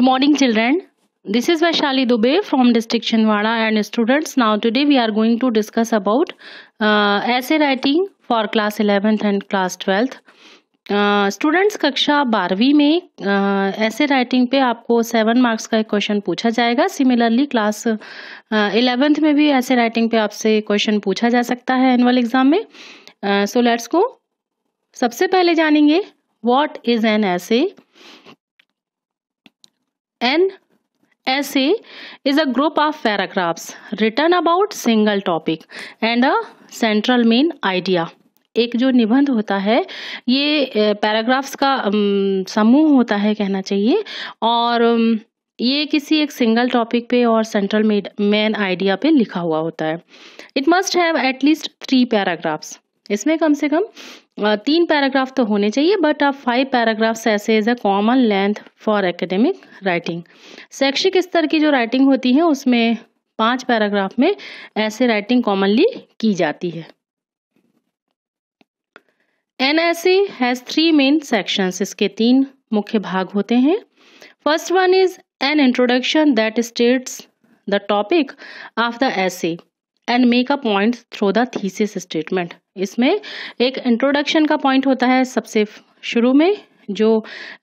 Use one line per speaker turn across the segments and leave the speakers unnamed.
Good morning children. This is Vaishali Dubey from District Chinwara and students. Now today we are going to discuss about uh, essay writing for class 11th and class 12th. Students uh, कक्षा बारहवीं में ऐसे uh, writing पे आपको seven marks का एक question पूछा जाएगा सिमिलरली क्लास इलेवेंथ में भी ऐसे राइटिंग पे आपसे क्वेश्चन पूछा जा सकता है एनुअल एग्जाम में सो लेट्स को सबसे पहले जानेंगे what is an essay An essay is a group of paragraphs written about single topic and a central main idea एक जो निबंध होता है ये पैराग्राफ्स का समूह होता है कहना चाहिए और ये किसी एक सिंगल टॉपिक पे और सेंट्रल मेन आइडिया पे लिखा हुआ होता है it must have at least three paragraphs इसमें कम से कम तीन पैराग्राफ तो होने चाहिए बट आप five paragraphs essay is a common length for academic writing शैक्षिक स्तर की जो राइटिंग होती है उसमें पांच पैराग्राफ में ऐसे राइटिंग कॉमनली की जाती है an essay has three main sections इसके तीन मुख्य भाग होते हैं first one is an introduction that states the topic of the essay and make a point through the thesis statement इसमें एक इंट्रोडक्शन का पॉइंट होता है सबसे शुरू में जो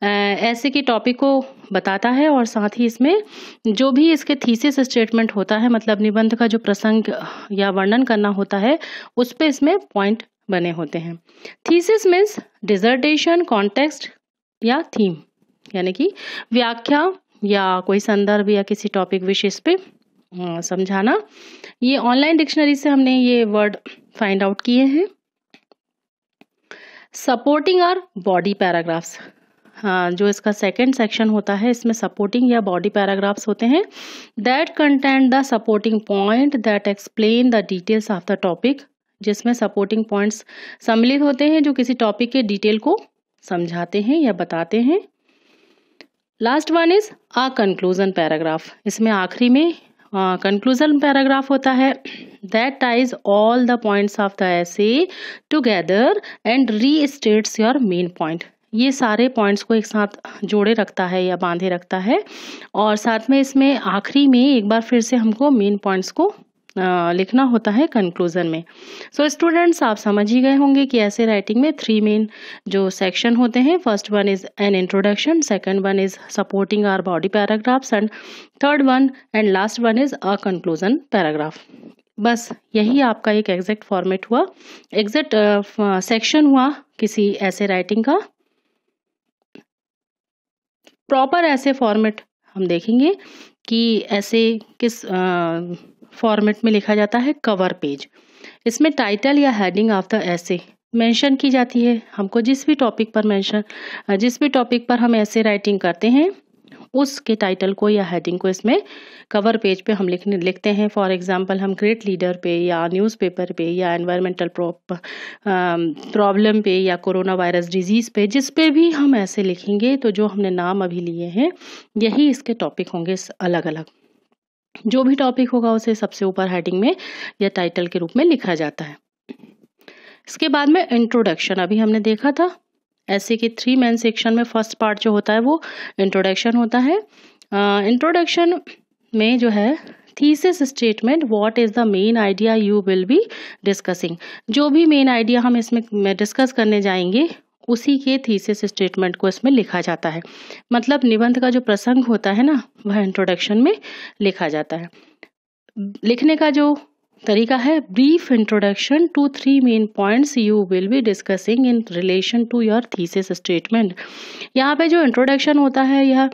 ऐसे के टॉपिक को बताता है और साथ ही इसमें जो भी इसके थीसिस स्टेटमेंट होता है मतलब निबंध का जो प्रसंग या वर्णन करना होता है उस पर इसमें पॉइंट बने होते हैं थीसिस मीन्स डिजर्टेशन कॉन्टेक्स्ट या थीम यानी कि व्याख्या या कोई संदर्भ या किसी टॉपिक विशेष पे समझाना ये ऑनलाइन डिक्शनरी से हमने ये वर्ड फाइंड आउट किए हैं सपोर्टिंग आर बॉडी पैराग्राफ्स हाँ जो इसका सेकेंड सेक्शन होता है इसमें सपोर्टिंग या बॉडी पैराग्राफ्स होते हैं that content the supporting point that explain the details of the topic जिसमें सपोर्टिंग पॉइंट्स सम्मिलित होते हैं जो किसी टॉपिक के डिटेल को समझाते हैं या बताते हैं last one is a conclusion paragraph इसमें आखिरी में कंक्लूजन हाँ, पैराग्राफ होता है that ties all the points of the essay together and restates your main point ये सारे पॉइंट्स को एक साथ जोड़े रखता है या बांधे रखता है और साथ में इसमें आखिरी में एक बार फिर से हमको मेन पॉइंट्स को लिखना होता है कंक्लूज़न में सो so, स्टूडेंट्स आप समझ ही गए होंगे कि ऐसे राइटिंग में थ्री मेन जो सेक्शन होते हैं first one is an introduction second one is supporting or body paragraphs and third one and last one is a conclusion paragraph बस यही आपका एक एग्जैक्ट फॉर्मेट हुआ एग्जैक्ट सेक्शन हुआ किसी ऐसे राइटिंग का प्रॉपर ऐसे फॉर्मेट हम देखेंगे कि ऐसे किस uh, फॉर्मेट में लिखा जाता है कवर पेज इसमें टाइटल या heading of the essay mention की जाती है हमको जिस भी टॉपिक पर मेंशन जिस भी टॉपिक पर हम ऐसे राइटिंग करते हैं उसके टाइटल को या हेडिंग को इसमें कवर पेज पे हम लिखने लिखते हैं फॉर एग्जांपल हम ग्रेट लीडर पे या न्यूज़पेपर पे या एनवायरमेंटल प्रॉब्लम um, पे या कोरोना वायरस डिजीज़ पे जिस पे भी हम ऐसे लिखेंगे तो जो हमने नाम अभी लिए हैं यही इसके टॉपिक होंगे अलग अलग जो भी टॉपिक होगा उसे सबसे ऊपर हेडिंग में या टाइटल के रूप में लिखा जाता है इसके बाद में इंट्रोडक्शन अभी हमने देखा था ऐसे कि थ्री मैन सेक्शन में फर्स्ट पार्ट जो होता है वो इंट्रोडक्शन होता है इंट्रोडक्शन में जो है thesis statement what is the main idea you will be discussing जो भी मेन आइडिया हम इसमें डिस्कस करने जाएंगे उसी के थीसिस स्टेटमेंट को इसमें लिखा जाता है मतलब निबंध का जो प्रसंग होता है ना वह इंट्रोडक्शन में लिखा जाता है लिखने का जो तरीका है brief introduction to three main points you will be discussing in relation to your thesis statement यहाँ पे जो इंट्रोडक्शन होता है यह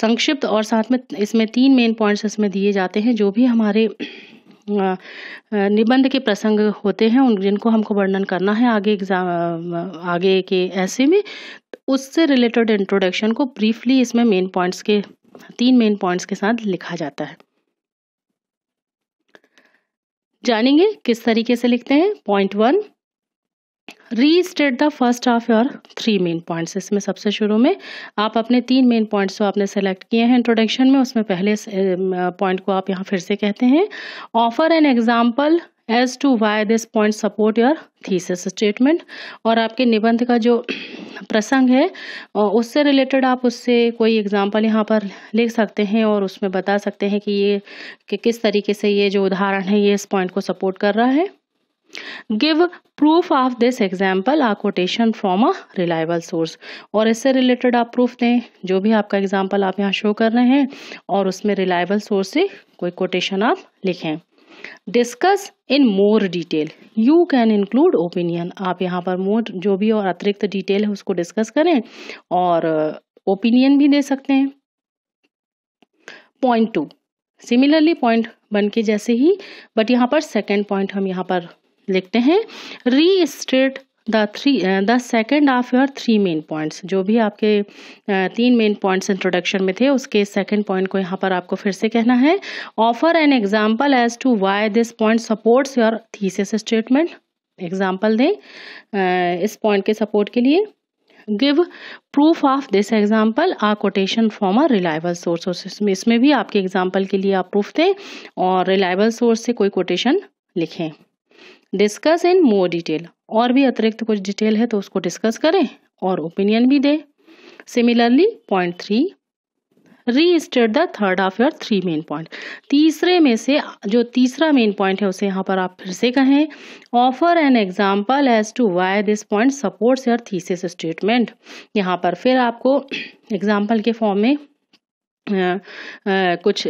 संक्षिप्त और साथ में इसमें तीन मेन पॉइंट्स इसमें दिए जाते हैं जो भी हमारे निबंध के प्रसंग होते हैं उन जिनको हमको वर्णन करना है आगे एग्जाम आगे के ऐसे में उससे रिलेटेड इंट्रोडक्शन को ब्रीफली इसमें मेन पॉइंट्स के तीन मेन पॉइंट्स के साथ लिखा जाता है जानेंगे किस तरीके से लिखते हैं point one restate the first of your three main points इसमें सबसे शुरू में आप अपने तीन मेन पॉइंट्स जो आपने सेलेक्ट किए हैं इंट्रोडक्शन में उसमें पहले पॉइंट को आप यहाँ फिर से कहते हैं offer an example as to why this point support your thesis statement और आपके निबंध का जो प्रसंग है उससे रिलेटेड आप उससे कोई एग्जाम्पल यहाँ पर लिख सकते हैं और उसमें बता सकते हैं कि ये कि किस तरीके से ये जो उदाहरण है ये इस पॉइंट को सपोर्ट कर रहा है give proof of this example a quotation from a reliable source और इससे रिलेटेड आप प्रूफ दें जो भी आपका एग्जाम्पल आप यहाँ शो कर रहे हैं और उसमें रिलायबल सोर्स से कोई कोटेशन आप लिखें discuss in more detail you can include opinion आप यहाँ पर मोर जो भी और अतिरिक्त डिटेल है उसको डिस्कस करें और ओपिनियन uh, भी दे सकते हैं पॉइंट टू सिमिलरली पॉइंट बन के जैसे ही बट यहाँ पर सेकेंड पॉइंट हम यहाँ पर लिखते हैं restate the three the second of your three main points जो भी आपके uh, तीन मेन पॉइंट्स इंट्रोडक्शन में थे उसके सेकेंड पॉइंट को यहाँ पर आपको फिर से कहना है offer an example as to why this point supports your thesis statement example दें uh, इस पॉइंट के सपोर्ट के लिए give proof of this example a quotation from a reliable source इसमें इसमें भी आपके एग्जाम्पल के लिए आप प्रूफ दें और रिलायबल सोर्स से कोई कोटेशन लिखें डिस्कस इन मोर डिटेल और भी अतिरिक्त कुछ डिटेल है तो उसको डिस्कस करें और ओपिनियन भी दें similarly point three restate the third of your three main point तीसरे में से जो तीसरा मेन पॉइंट है उसे यहाँ पर आप फिर से कहें offer an example as to why this point supports your thesis statement यहाँ पर फिर आपको एग्जाम्पल के फॉर्म में आ, आ, कुछ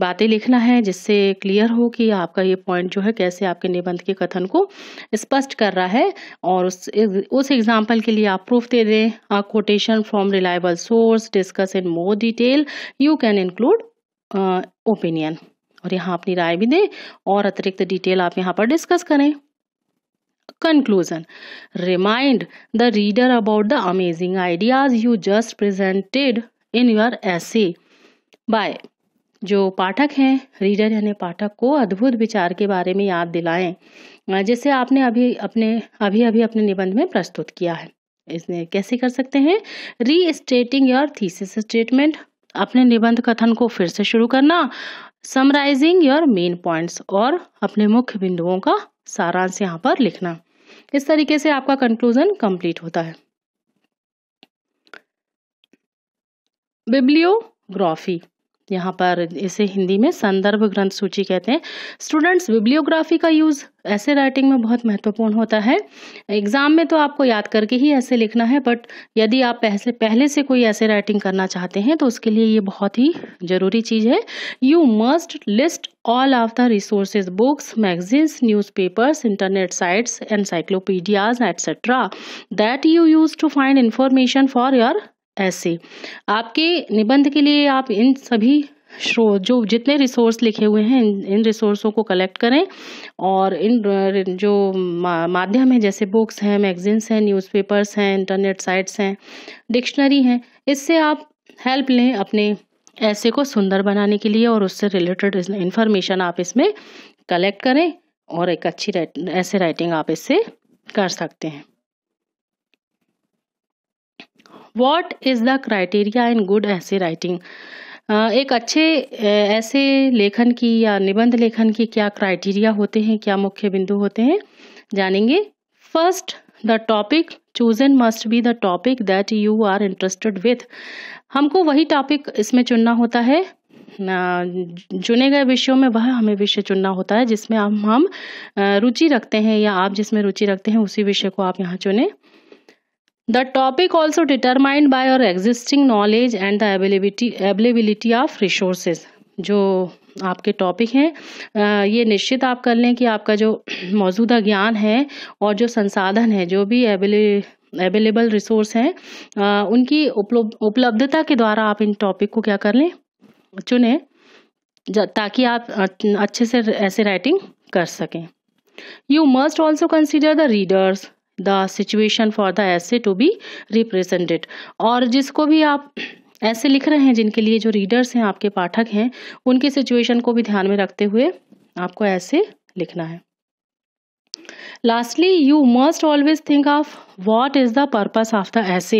बातें लिखना है जिससे क्लियर हो कि आपका ये पॉइंट जो है कैसे आपके निबंध के कथन को स्पष्ट कर रहा है और उस उस एग्जाम्पल के लिए आप प्रूफ दे दें quotation from reliable source discuss in more detail you can include opinion और यहाँ अपनी राय भी दें और अतिरिक्त डिटेल आप यहाँ पर डिस्कस करें conclusion remind the reader about the amazing ideas you just presented in your essay by जो पाठक हैं रीडर यानी पाठक को अद्भुत विचार के बारे में याद दिलाएं जैसे आपने अभी अपने अभी अभी अपने निबंध में प्रस्तुत किया है इसने कैसे कर सकते हैं री स्टेटिंग योर थीसिस स्टेटमेंट अपने निबंध कथन को फिर से शुरू करना समराइजिंग योर मेन पॉइंट्स और अपने मुख्य बिंदुओं का सारांश यहाँ पर लिखना इस तरीके से आपका कंक्लूजन कंप्लीट होता है बिब्लियोग्राफी यहाँ पर इसे हिंदी में संदर्भ ग्रंथ सूची कहते हैं स्टूडेंट्स विब्लियोग्राफी का यूज़ ऐसे राइटिंग में बहुत महत्वपूर्ण होता है एग्ज़ाम में तो आपको याद करके ही ऐसे लिखना है बट यदि आप पहले पहले से कोई ऐसे राइटिंग करना चाहते हैं तो उसके लिए ये बहुत ही ज़रूरी चीज़ है you must list all of the resources books magazines papers internet sites encyclopedias etcetera that you use to find information for your essay आपके निबंध के लिए आप इन सभी स्रोत जो जितने रिसोर्स लिखे हुए हैं इन इन रिसोर्सों को कलेक्ट करें और इन जो माध्यम है जैसे बुक्स हैं मैगजीन्स हैं न्यूज़पेपर्स हैं इंटरनेट साइट्स हैं डिक्शनरी हैं इससे आप हेल्प लें अपने ऐसे को सुंदर बनाने के लिए और उससे रिलेटेड इन्फॉर्मेशन आप इसमें कलेक्ट करें और एक अच्छी राइट ऐसे राइटिंग आप इससे कर सकते हैं what is the criteria in good essay writing एक अच्छे ऐसे लेखन की या निबंध लेखन की क्या क्राइटेरिया होते हैं क्या मुख्य बिंदु होते हैं जानेंगे first the topic chosen must be the topic that you are interested with हमको वही टॉपिक इसमें चुनना होता है चुने गए विषयों में वह हमें विषय चुनना होता है जिसमें हम हम रुचि रखते हैं या आप जिसमें रुचि रखते हैं उसी विषय को आप यहाँ चुने The topic also determined by और existing knowledge and the availability availability of resources जो आपके टॉपिक हैं ये निश्चित आप कर लें कि आपका जो मौजूदा ज्ञान है और जो संसाधन है जो भी अवेलेबल रिसोर्स हैं उनकी उपलब्धता के द्वारा आप इन टॉपिक को क्या कर लें चुने ताकि आप अच्छे से ऐसे राइटिंग कर सकें you must also consider the readers the situation for the essay to be represented और जिसको भी आप ऐसे लिख रहे हैं जिनके लिए जो रीडर्स हैं आपके पाठक हैं उनकी सिचुएशन को भी ध्यान में रखते हुए आपको ऐसे लिखना है lastly you must always think of what is the purpose of the essay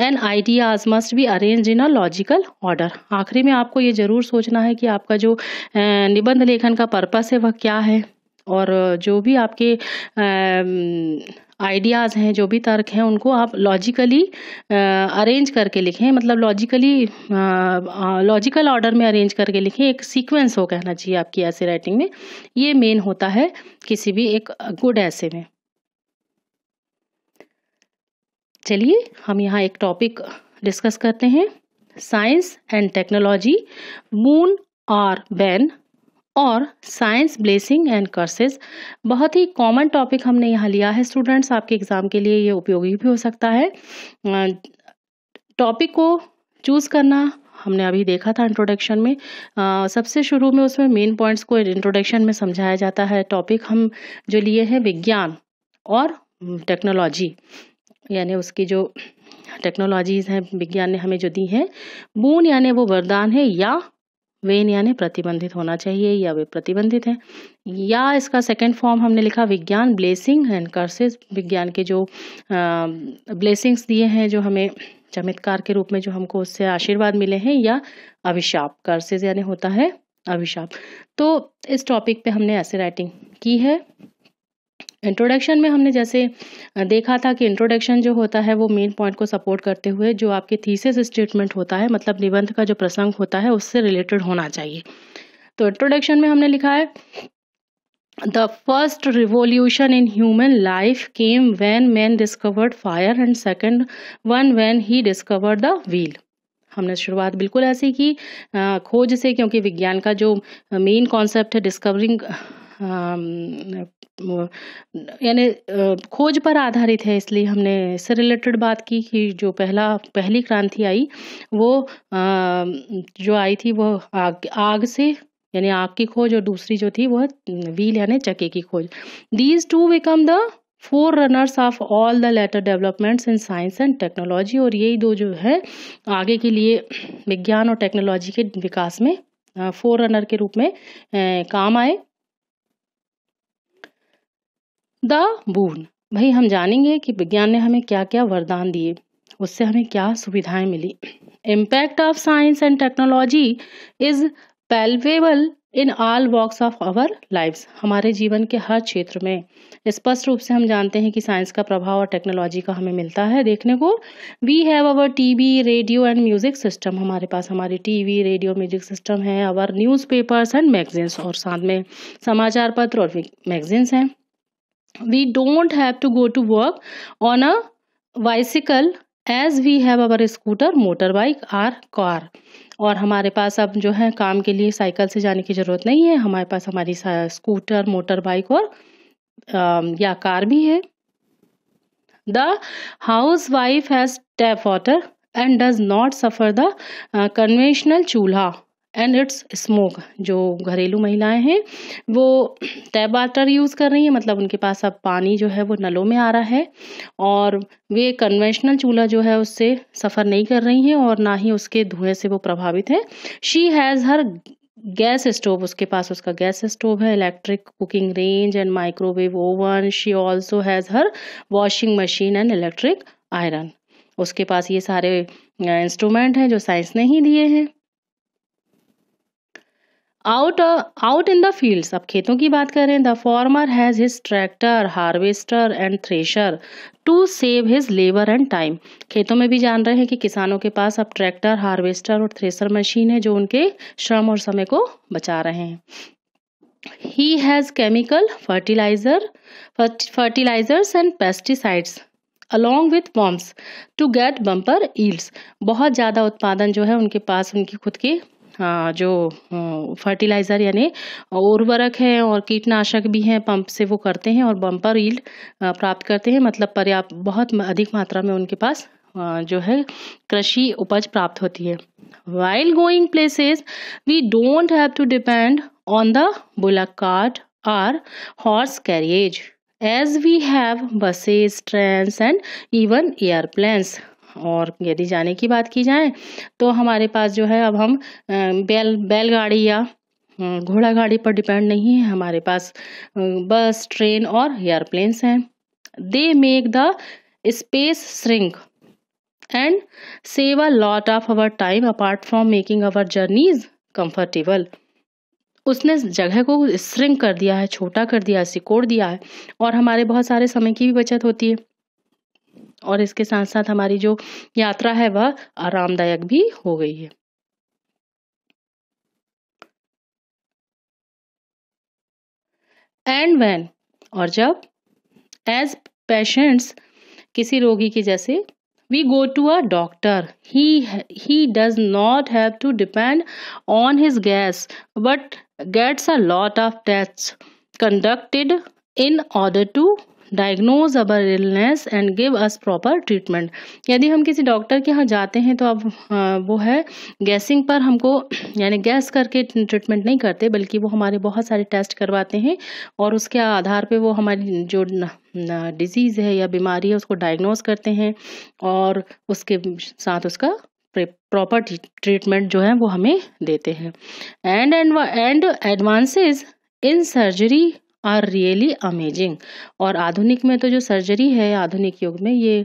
and ideas must be arrange in a logical order आखिरी में आपको ये जरूर सोचना है कि आपका जो निबंध लेखन का पर्पज है वह क्या है और जो भी आपके आइडियाज़ हैं जो भी तर्क हैं उनको आप लॉजिकली अरेंज करके लिखें मतलब लॉजिकली लॉजिकल ऑर्डर में अरेंज करके लिखें एक सीक्वेंस हो कहना चाहिए आपकी ऐसे राइटिंग में ये मेन होता है किसी भी एक गुड ऐसे में चलिए हम यहाँ एक टॉपिक डिस्कस करते हैं साइंस एंड टेक्नोलॉजी मून और बैन और साइंस ब्लेसिंग एंड कर्सेज बहुत ही कॉमन टॉपिक हमने यहाँ लिया है स्टूडेंट्स आपके एग्ज़ाम के लिए ये उपयोगी भी हो सकता है टॉपिक अं, को चूज़ करना हमने अभी देखा था इंट्रोडक्शन में आ, सबसे शुरू में उसमें मेन पॉइंट्स को इंट्रोडक्शन में समझाया जाता है टॉपिक हम जो लिए हैं विज्ञान और टेक्नोलॉजी यानी उसकी जो टेक्नोलॉजीज़ हैं विज्ञान ने हमें जो दी हैं बून यानी वो वरदान है या वेन यानी प्रतिबंधित होना चाहिए या वे प्रतिबंधित हैं या इसका सेकेंड फॉर्म हमने लिखा विज्ञान ब्लेसिंग एंड कर्सेस विज्ञान के जो ब्लेसिंग्स दिए हैं जो हमें चमत्कार के रूप में जो हमको उससे आशीर्वाद मिले हैं या अभिशाप कर्सेज यानी होता है अभिशाप तो इस टॉपिक पे हमने ऐसे राइटिंग की है इंट्रोडक्शन में हमने जैसे देखा था कि इंट्रोडक्शन जो होता है वो मेन पॉइंट को सपोर्ट करते हुए जो आपके थीसिस स्टेटमेंट होता है मतलब निबंध का जो प्रसंग होता है उससे रिलेटेड होना चाहिए तो इंट्रोडक्शन में हमने लिखा है the first revolution in human life came when man discovered fire and second one when he discovered the wheel हमने शुरुआत बिल्कुल ऐसी की खोज से क्योंकि विज्ञान का जो मेन कॉन्सेप्ट है डिस्कवरिंग यानी खोज पर आधारित है इसलिए हमने इससे रिलेटेड बात की कि जो पहला पहली क्रांति आई वो जो आई थी वो आग आग से यानी आग की खोज और दूसरी जो थी वह व्हील यानी चके की खोज these two become the forerunners of all the later developments in science and technology और यही दो जो है आगे के लिए विज्ञान और टेक्नोलॉजी के विकास में फोर रनर के रूप में काम आए द बून भाई हम जानेंगे कि विज्ञान ने हमें क्या क्या वरदान दिए उससे हमें क्या सुविधाएं मिली impact of science and technology is palpable in all walks of our life हमारे जीवन के हर क्षेत्र में स्पष्ट रूप से हम जानते हैं कि साइंस का प्रभाव और टेक्नोलॉजी का हमें मिलता है देखने को we have T TV radio and music system हमारे पास हमारी टीवी रेडियो म्यूजिक सिस्टम है our newspapers and magazines और साथ में समाचार पत्र और मैगजीन्स हैं we don't have to go to work on a bicycle as we have our scooter motorbike or car और हमारे पास अब जो है काम के लिए साइकिल से जाने की ज़रूरत नहीं है हमारे पास हमारी स्कूटर मोटर बाइक और आ, या कार भी है the housewife has tap water and does not suffer the conventional chulha and its smoke जो घरेलू महिलाएं हैं वो टैप वाटर यूज़ कर रही हैं मतलब उनके पास अब पानी जो है वो नलों में आ रहा है और वे कन्वेंशनल चूल्हा जो है उससे सफ़र नहीं कर रही हैं और ना ही उसके धुएं से वो प्रभावित हैं she has her gas stove उसके पास उसका गैस स्टोव है electric cooking range and microwave oven she also has her washing machine and electric iron उसके पास ये सारे इंस्ट्रूमेंट हैं जो साइंस ने ही दिए हैं out out in the fields अब खेतों की बात करें the farmer has his tractor harvester and thresher to save his labour and time खेतों में भी जान रहे हैं कि किसानों के पास अब ट्रैक्टर हार्वेस्टर और थ्रेशर मशीन है जो उनके श्रम और समय को बचा रहे हैं he has chemical fertilizer fertilizers and pesticides along with worms to get bumper yields बहुत ज़्यादा उत्पादन जो है उनके पास उनकी खुद की जो फर्टिलाइज़र यानी उर्वरक है और कीटनाशक भी हैं पंप से वो करते हैं और बम्पर ईल्ड प्राप्त करते हैं मतलब पर्याप्त बहुत अधिक मात्रा में उनके पास जो है कृषि उपज प्राप्त होती है while going places we don't have to depend on the bullock cart or horse carriage as we have buses train and even airplanes और यदि जाने की बात की जाए तो हमारे पास जो है अब हम बैल बैलगाड़ी या घोड़ा गाड़ी पर डिपेंड नहीं है हमारे पास बस ट्रेन और एयरप्लेन्स हैं they make the space shrink and save a lot of our time apart from making our journeys comfortable उसने जगह को श्रिंक कर दिया है छोटा कर दिया है सिकोड़ दिया है और हमारे बहुत सारे समय की भी बचत होती है और इसके साथ साथ हमारी जो यात्रा है वह आरामदायक भी हो गई है एंड वैन और जब एज पेशेंट्स किसी रोगी के जैसे we go to a doctor he does not have to depend on his guess but gets a lot of test conducted in order to diagnose our illness and give us proper treatment यदि हम किसी doctor के यहाँ जाते हैं तो अब वो है गैसिंग पर हमको यानी गैस करके ट्रीटमेंट नहीं करते बल्कि वो हमारे बहुत सारे टेस्ट करवाते हैं और उसके आधार पे वो हमारी जो डिजीज़ है या बीमारी है उसको डायग्नोज करते हैं और उसके साथ उसका प्रॉपर ट्रीटमेंट जो है वो हमें देते हैं and and advances in surgery are really amazing और आधुनिक में तो जो सर्जरी है आधुनिक युग में ये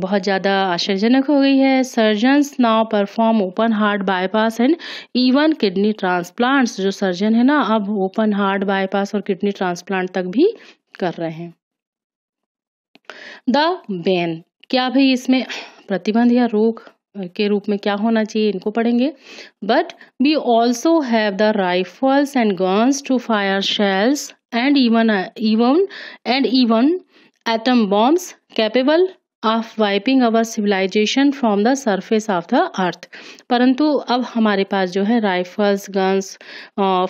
बहुत ज़्यादा आश्चर्यजनक हो गई है surgeons now perform open heart bypass and even kidney transplants जो सर्जन है ना अब ओपन हार्ट बाईपास और किडनी ट्रांसप्लांट तक भी कर रहे हैं द बैन क्या भाई इसमें प्रतिबंध या रोग के रूप में क्या होना चाहिए इनको पढ़ेंगे but we also have the rifles and guns to fire shells and even uh, even and even atom bombs capable of wiping our civilization from the surface of the earth परंतु अब हमारे पास जो है राइफल्स गन्स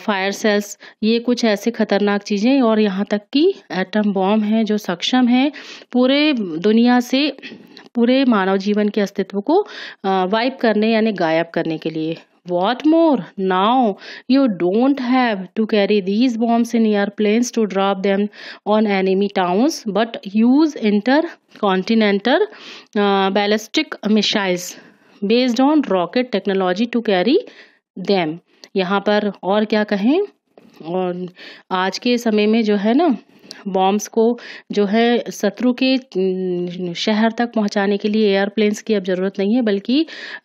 फायर सेल्स ये कुछ ऐसे ख़तरनाक चीज़ें और यहाँ तक कि एटम बॉम्ब हैं जो सक्षम हैं पूरे दुनिया से पूरे मानव जीवन के अस्तित्व को वाइप uh, करने यानी गायब करने के लिए What more? Now you don't have to carry these bombs in your planes to drop them on enemy towns, but use intercontinental uh, ballistic missiles based on rocket technology to carry them. यहाँ पर और क्या कहें और आज के समय में जो है ना बॉम्ब्स को जो है शत्रु के शहर तक पहुंचाने के लिए एयरप्लेन्स की अब ज़रूरत नहीं है बल्कि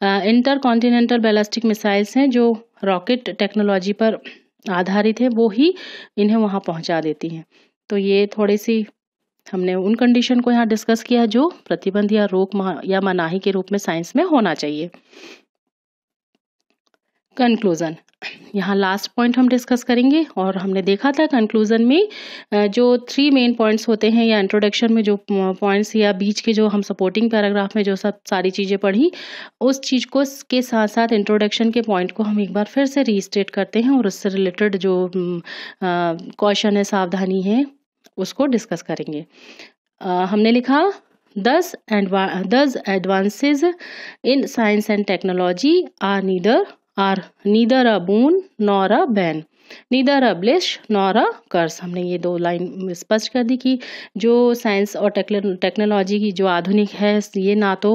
इंटर कॉन्टिनेंटल बैलिस्टिक मिसाइल्स हैं जो रॉकेट टेक्नोलॉजी पर आधारित हैं वो ही इन्हें वहाँ पहुँचा देती हैं तो ये थोड़ी सी हमने उन कंडीशन को यहाँ डिस्कस किया जो प्रतिबंध या रोक या मनाही के रूप में साइंस में होना चाहिए कंक्लूज़न यहाँ लास्ट पॉइंट हम डिस्कस करेंगे और हमने देखा था कंक्लूज़न में जो थ्री मेन पॉइंट्स होते हैं या इंट्रोडक्शन में जो पॉइंट्स या बीच के जो हम सपोर्टिंग पैराग्राफ में जो सब सारी चीज़ें पढ़ी उस चीज़ को के साथ साथ इंट्रोडक्शन के पॉइंट को हम एक बार फिर से रीस्टेट करते हैं और उससे रिलेटेड जो क्वेश्चन है सावधानी है उसको डिस्कस करेंगे आ, हमने लिखा दस एडवा this advances in science and technology are neither are neither a boon nor a bane neither a blessing nor a curse हमने ये दो लाइन स्पष्ट कर दी कि जो साइंस और टेक्नोलॉजी की जो आधुनिक है ये ना तो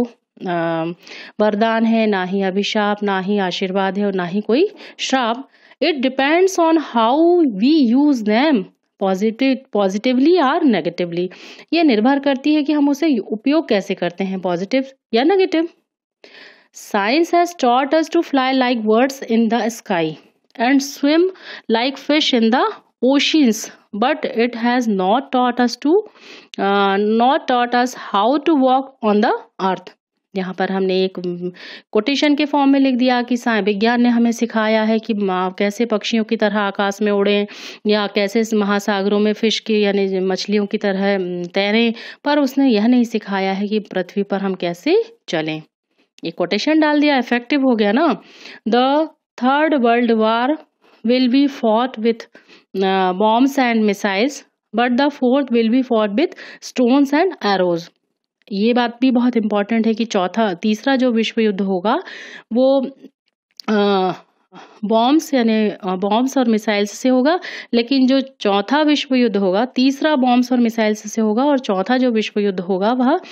वरदान है ना ही अभिशाप ना ही आशीर्वाद है और ना ही कोई श्राप it depends on how we use them positive positively और नेगेटिवली ये निर्भर करती है कि हम उसे उपयोग कैसे करते हैं पॉजिटिव या negative Science has taught us to fly like birds in the sky and swim like fish in the oceans but it has not taught us to uh, not taught us how to walk on the earth यहाँ पर हमने एक quotation के form में लिख दिया कि विज्ञान ने हमें सिखाया है कि कैसे पक्षियों की तरह आकाश में उड़ें या कैसे महासागरों में फिश की यानी मछलियों की तरह तैरें पर उसने यह नहीं सिखाया है कि पृथ्वी पर हम कैसे चलें ये कोटेशन डाल दिया इफेक्टिव हो गया ना the third world war will be fought with bombs and missiles but the fourth will be fought with stones and arrows ये बात भी बहुत इंपॉर्टेंट है कि चौथा तीसरा जो विश्व युद्ध होगा वो बॉम्ब्स uh, यानी बॉम्ब्स uh, और मिसाइल्स से होगा लेकिन जो चौथा विश्व युद्ध होगा तीसरा बॉम्ब्स और मिसाइल्स से होगा और चौथा जो विश्व युद्ध होगा वह uh,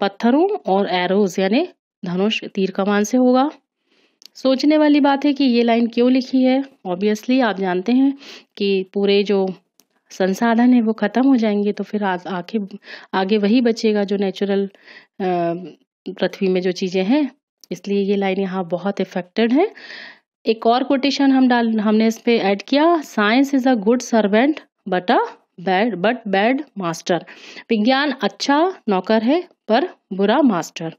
पत्थरों और एरोज यानी धनुष तीर कमान से होगा सोचने वाली बात है कि ये लाइन क्यों लिखी है ऑब्वियसली आप जानते हैं कि पूरे जो संसाधन है वो ख़त्म हो जाएंगे तो फिर आज आगे आगे वही बचेगा जो नेचुरल पृथ्वी में जो चीज़ें हैं इसलिए ये लाइन यहाँ बहुत इफेक्टेड है एक और कोटेशन हम डाल हमने इस पर ऐड किया science is a good servant but a bad but bad master विज्ञान अच्छा नौकर है पर बुरा मास्टर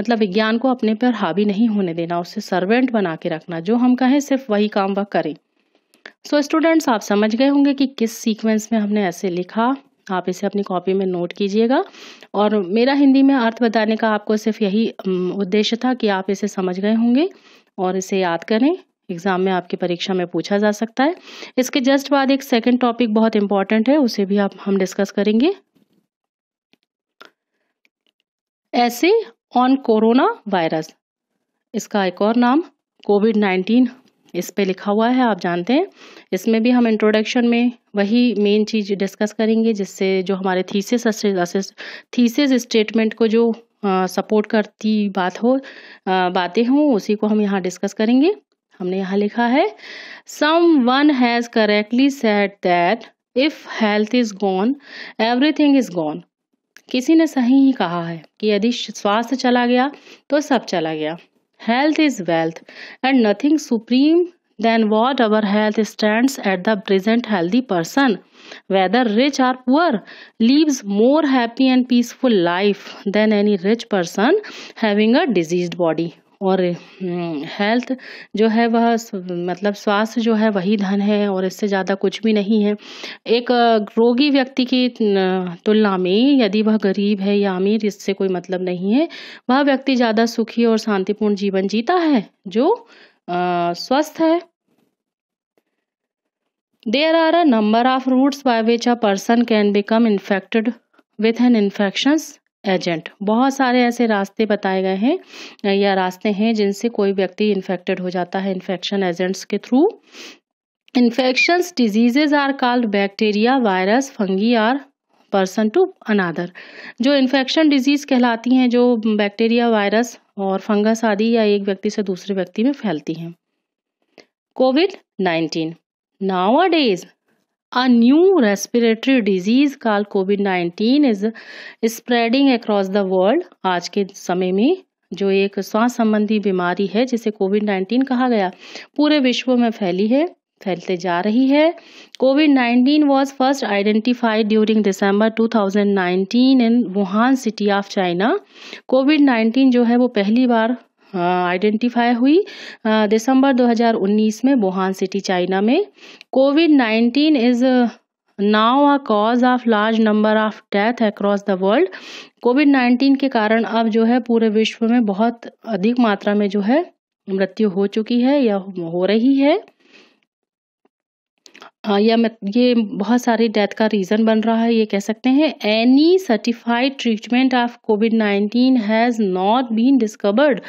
मतलब विज्ञान को अपने पर हावी नहीं होने देना उसे सर्वेंट बना के रखना जो हम कहें सिर्फ वही काम वह करें सो so, स्टूडेंट्स आप समझ गए होंगे कि किस सीक्वेंस में हमने ऐसे लिखा आप इसे अपनी कॉपी में नोट कीजिएगा और मेरा हिंदी में अर्थ बताने का आपको सिर्फ यही उद्देश्य था कि आप इसे समझ गए होंगे और इसे याद करें एग्ज़ाम में आपकी परीक्षा में पूछा जा सकता है इसके जस्ट बाद एक सेकंड टॉपिक बहुत इंपॉर्टेंट है उसे भी आप हम डिस्कस करेंगे ऐसे ऑन कोरोना वायरस इसका एक और नाम कोविड नाइन्टीन इस पे लिखा हुआ है आप जानते हैं इसमें भी हम इंट्रोडक्शन में वही मेन चीज़ डिस्कस करेंगे जिससे जो हमारे थीसिस थीसिस स्टेटमेंट को जो सपोर्ट करती बात हो बातें हों उसी को हम यहाँ डिस्कस करेंगे हमने यहाँ लिखा है someone has correctly set that if health is gone everything is gone किसी ने सही ही कहा है कि यदि स्वास्थ्य चला गया तो सब चला गया health is wealth and nothing supreme than what our health stand at the present healthy person whether rich or poor lives more happy and peaceful life than any rich person having a disease body और health हम्म, जो है वह मतलब स्वास्थ्य जो है वही धन है और इससे ज़्यादा कुछ भी नहीं है एक रोगी व्यक्ति की तुलना में यदि वह गरीब है या अमीर इससे कोई मतलब नहीं है वह व्यक्ति ज़्यादा सुखी और शांतिपूर्ण जीवन जीता है जो स्वस्थ है there are a number of routes by which a person can become infected with an infections agent बहुत सारे ऐसे रास्ते बताए गए हैं या रास्ते हैं जिनसे कोई व्यक्ति इन्फेक्टेड हो जाता है इन्फेक्शन एजेंट्स के through infections diseases are called bacteria virus fungi are person to another जो इन्फेक्शन डिजीज कहलाती हैं जो बैक्टीरिया वायरस और फंगस आदि या एक व्यक्ति से दूसरे व्यक्ति में फैलती हैं COVID nineteen nowadays A new respiratory disease called COVID-19 is spreading across the world. आज के समय में जो एक श्वास संबंधी बीमारी है जिसे कोविड 19 कहा गया पूरे विश्व में फैली है फैलते जा रही है COVID 19 was first identified during December 2019 in Wuhan city of China COVID 19 जो है वो पहली बार आइडेंटिफाई हाँ, हुई दिसंबर 2019 में वुहान सिटी चाइना में COVID 19 is now a cause of large number of death across the world COVID 19 के कारण अब जो है पूरे विश्व में बहुत अधिक मात्रा में जो है मृत्यु हो चुकी है या हो रही है हाँ, या मत ये बहुत सारे डेथ का रीज़न बन रहा है ये कह सकते हैं any certified treatment of COVID nineteen has not been discovered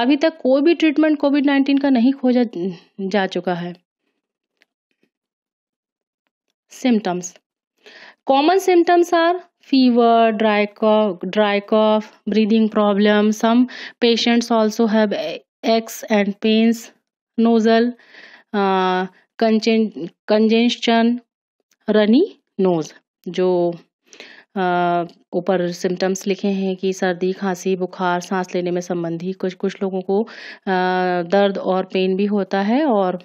अभी तक कोई भी ट्रीटमेंट कोविड नाइन्टीन का नहीं खोजा जा चुका है symptoms common symptoms are fever dry cough dry cough breathing problem some patients also have aches and pains nasal congestion runny nose जो ऊपर सिम्टम्स लिखे हैं कि सर्दी खांसी बुखार सांस लेने में संबंधी कुछ कुछ लोगों को आ, दर्द और पेन भी होता है और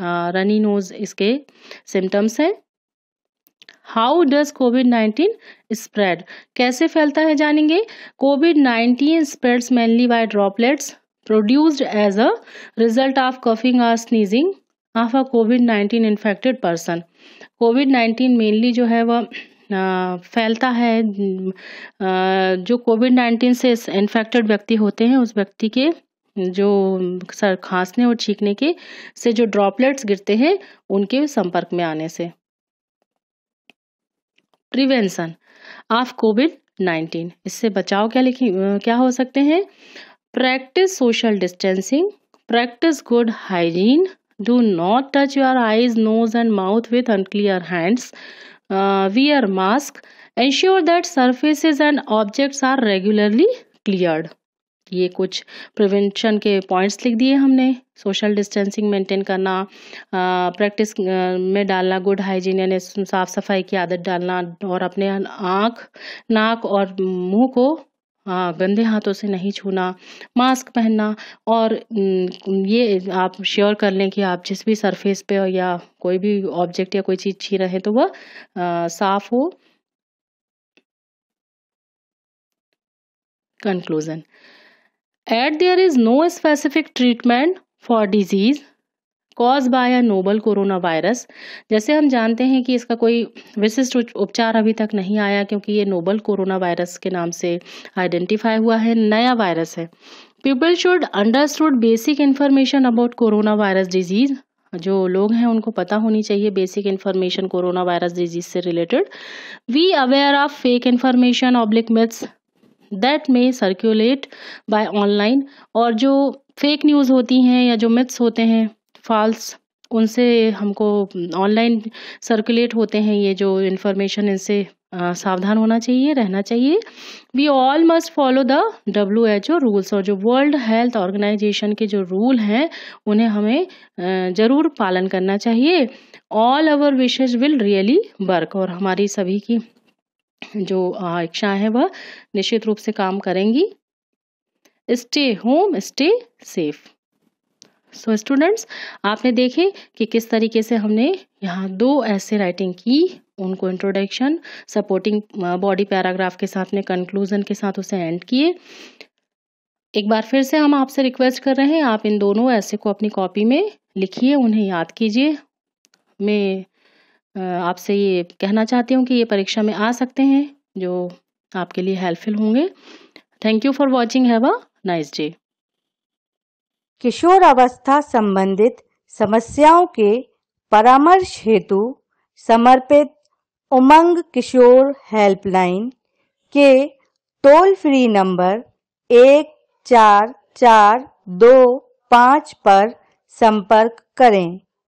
आ, रनी नोज इसके सिम्टम्स हैं how does COVID nineteen spread कैसे फैलता है जानेंगे COVID nineteen spreads mainly by droplets produced as a result of coughing और sneezing of a COVID nineteen infected person COVID nineteen mainly जो है वह फैलता है जो कोविड नाइन्टीन से इन्फेक्टेड व्यक्ति होते हैं उस व्यक्ति के जो सर खांसने और छींकने के से जो ड्रॉपलेट्स गिरते हैं उनके संपर्क में आने से प्रिवेंशन ऑफ कोविड नाइन्टीन इससे बचाव क्या लिखी क्या हो सकते हैं practice social distancing practice good hygiene do not touch your eyes nose and mouth with unclear hands wear mask ensure that surfaces and objects are regularly cleared ये कुछ प्रिवेंशन के पॉइंट्स लिख दिए हमने सोशल डिस्टेंसिंग मेंटेन करना practice uh, uh, में डालना good hygiene यानी साफ सफाई की आदत डालना और अपने आँख नाक और मुंह को हाँ, गंदे हाथों से नहीं छूना मास्क पहनना और ये आप श्योर कर लें कि आप जिस भी सरफेस पे या कोई भी ऑब्जेक्ट या कोई चीज़ छी रहे तो वह साफ हो conclusion at there is no specific treatment for disease cause by a noble corona virus जैसे हम जानते हैं कि इसका कोई विशिष्ट उपचार अभी तक नहीं आया क्योंकि ये नोबल कोरोना वायरस के नाम से आइडेंटिफाई हुआ है नया वायरस है people should understood basic information about corona virus disease जो लोग हैं उनको पता होनी चाहिए basic information corona virus disease से related we aware of fake information oblique myths that may circulate by online और जो फेक न्यूज़ होती हैं या जो मिथ्स होते हैं फॉल्स उनसे हमको ऑनलाइन सर्कुलेट होते हैं ये जो इन्फॉर्मेशन इनसे सावधान होना चाहिए रहना चाहिए we all must follow the W H O rules और जो वर्ल्ड हेल्थ ऑर्गेनाइजेशन के जो रूल हैं उन्हें हमें ज़रूर पालन करना चाहिए all our wishes will really work और हमारी सभी की जो इच्छाएं हैं वह निश्चित रूप से काम करेंगी stay home stay safe so so students आपने देखे कि किस तरीके से हमने यहाँ दो ऐसे राइटिंग की उनको इंट्रोडक्शन सपोर्टिंग बॉडी पैराग्राफ के साथ में कंक्लूजन के साथ उसे एंड किए एक बार फिर से हम आपसे रिक्वेस्ट कर रहे हैं आप इन दोनों ऐसे को अपनी कॉपी में लिखिए उन्हें याद कीजिए मैं आपसे ये कहना चाहती हूँ कि ये परीक्षा में आ सकते हैं जो आपके लिए हेल्पफुल होंगे thank you for watching have a nice day किशोर अवस्था संबंधित समस्याओं के परामर्श हेतु समर्पित उमंग किशोर हेल्पलाइन के टोल फ्री नंबर एक चार चार दो पाँच पर संपर्क करें